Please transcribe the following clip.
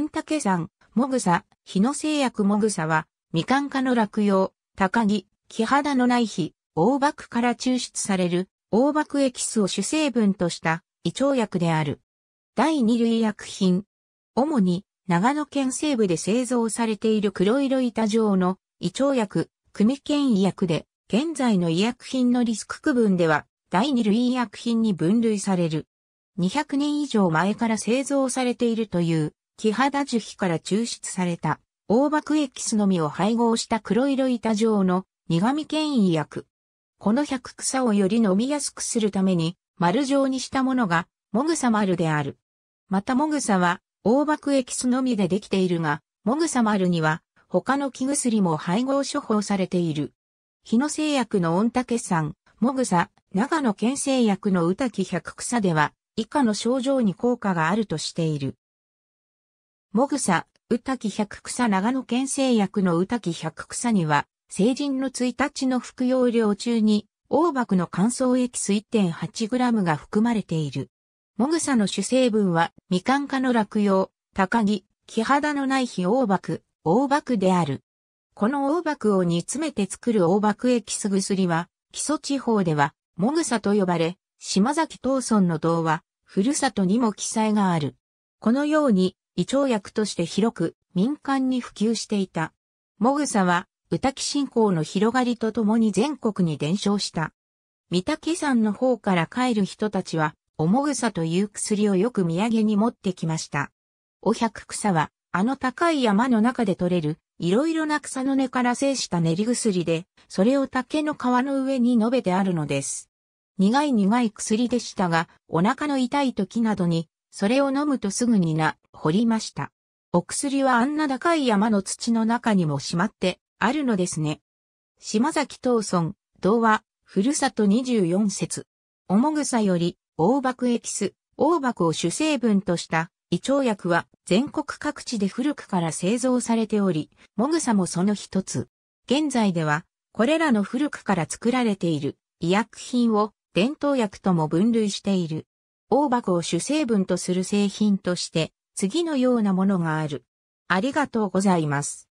御嶽山、もぐさ、日野製薬もぐさは、みかん科の落葉、高木、木肌のない日、大爆から抽出される、大爆エキスを主成分とした胃腸薬である。第二類薬品。主に、長野県西部で製造されている黒色板状の胃腸薬、組県医薬で、現在の医薬品のリスク区分では、第二類医薬品に分類される。200年以上前から製造されているという木肌樹皮から抽出された、大爆エキスのみを配合した黒色板状の苦味牽引薬。この百草をより飲みやすくするために、丸状にしたものが、もぐさ丸である。またもぐさは、大爆エキスのみでできているが、もぐさ丸には、他の木薬も配合処方されている。日野製薬の御嶽山、もぐさ、長野県製薬の宇滝百草では、以下の症状に効果があるとしている。もぐさ、たき百草長野県製薬のたき百草には、成人の1日の服用量中に、大爆の乾燥エキス 1.8g が含まれている。もぐさの主成分は、みかん科の落葉、高木、木肌のない非大爆、大爆である。この大爆を煮詰めて作る大爆エキス薬は、基礎地方では、もぐさと呼ばれ、島崎東村の童話、ふるさとにも記載がある。このように、胃腸薬として広く民間に普及していた。もぐさは、歌木信仰の広がりとともに全国に伝承した。三滝山の方から帰る人たちは、おもぐさという薬をよく土産に持ってきました。お百草は、あの高い山の中で採れる、いろいろな草の根から製した練り薬で、それを竹の皮の上に述べてあるのです。苦い苦い薬でしたが、お腹の痛い時などに、それを飲むとすぐにな、掘りました。お薬はあんな高い山の土の中にもしまってあるのですね。島崎東村、童話、ふるさと24節。おもぐさより、大爆エキス、大爆を主成分とした胃腸薬は全国各地で古くから製造されており、もぐさもその一つ。現在では、これらの古くから作られている医薬品を伝統薬とも分類している。大箱を主成分とする製品として次のようなものがある。ありがとうございます。